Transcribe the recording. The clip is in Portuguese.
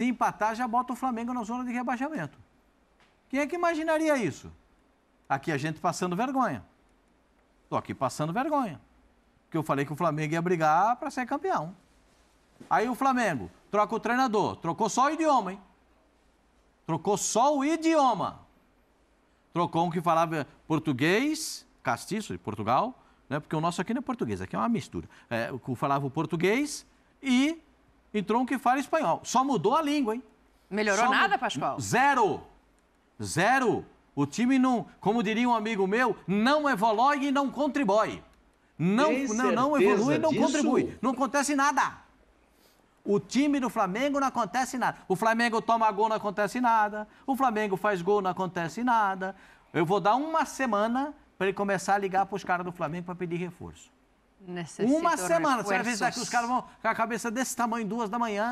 Se empatar, já bota o Flamengo na zona de rebaixamento. Quem é que imaginaria isso? Aqui a gente passando vergonha. Tô aqui passando vergonha. Porque eu falei que o Flamengo ia brigar para ser campeão. Aí o Flamengo troca o treinador, trocou só o idioma, hein? Trocou só o idioma. Trocou um que falava português, castiço de Portugal, né? porque o nosso aqui não é português, aqui é uma mistura. É, o que falava o português e entrou um que fala espanhol. Só mudou a língua, hein? Melhorou Só nada, Pascoal? Zero. Zero. O time não, como diria um amigo meu, não evolui e não contribui. Não, não, não evolui e não disso? contribui. Não acontece nada. O time do Flamengo não acontece nada. O Flamengo toma gol, não acontece nada. O Flamengo faz gol, não acontece nada. Eu vou dar uma semana para ele começar a ligar para os caras do Flamengo para pedir reforço uma semana. Você vai visitar que os caras vão com a cabeça desse tamanho, duas da manhã,